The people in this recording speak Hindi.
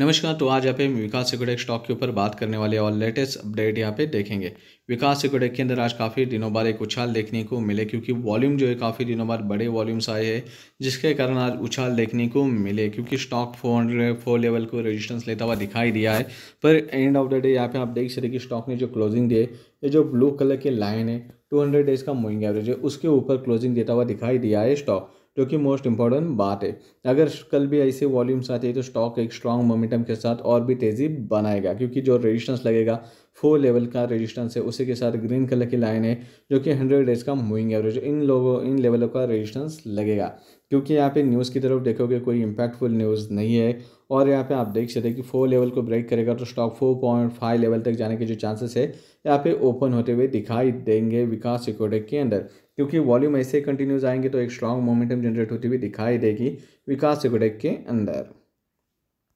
नमस्कार तो आज यहाँ पे विकास सिकोडेक स्टॉक के ऊपर बात करने वाले और लेटेस्ट अपडेट यहाँ पे देखेंगे विकास सिक्योटेक के अंदर आज काफ़ी दिनों बाद एक उछाल देखने को मिले क्योंकि वॉल्यूम जो है काफ़ी दिनों बाद बड़े वॉल्यूम्स आए हैं जिसके कारण आज उछाल देखने को मिले क्योंकि stock four hundred four level को रजिस्टेंस लेता हुआ दिखाई दिया है पर एंड ऑफ द डे यहाँ पे आप देख सकते कि स्टॉक ने जो क्लोजिंग दी है ये जो ब्लू कलर के लाइन है टू हंड्रेड डेज का मोइंग एवरेज है उसके ऊपर क्लोजिंग देता हुआ दिखाई दिया है स्टॉक जो कि मोस्ट इंपॉर्टेंट बात है अगर कल भी ऐसे वॉल्यूम्स आते हैं तो स्टॉक एक स्ट्रॉन्ग मोमेंटम के साथ और भी तेज़ी बनाएगा क्योंकि जो रेजिस्टेंस लगेगा फोर लेवल का रेजिस्टेंस है उसी के साथ ग्रीन कलर की लाइन है जो कि हंड्रेड डेज का मूविंग एवरेज इन लोगों इन लेवलों का रेजिस्टेंस लगेगा क्योंकि यहाँ पे न्यूज़ की तरफ देखोगे कोई इम्पैक्टफुल न्यूज़ नहीं है और यहाँ पे आप देख सकते हैं कि फोर लेवल को ब्रेक करेगा तो stock four point five level तक जाने के जो चांसेस है यहाँ पे ओपन होते हुए दिखाई देंगे विकास सिक्योरिटी के अंदर क्योंकि वॉल्यूम ऐसे कंटिन्यूज आएंगे तो एक स्ट्रॉन्ग मोमेंटम जनरेट होती हुई दिखाई देगी विकास सिक्योरिटी के अंदर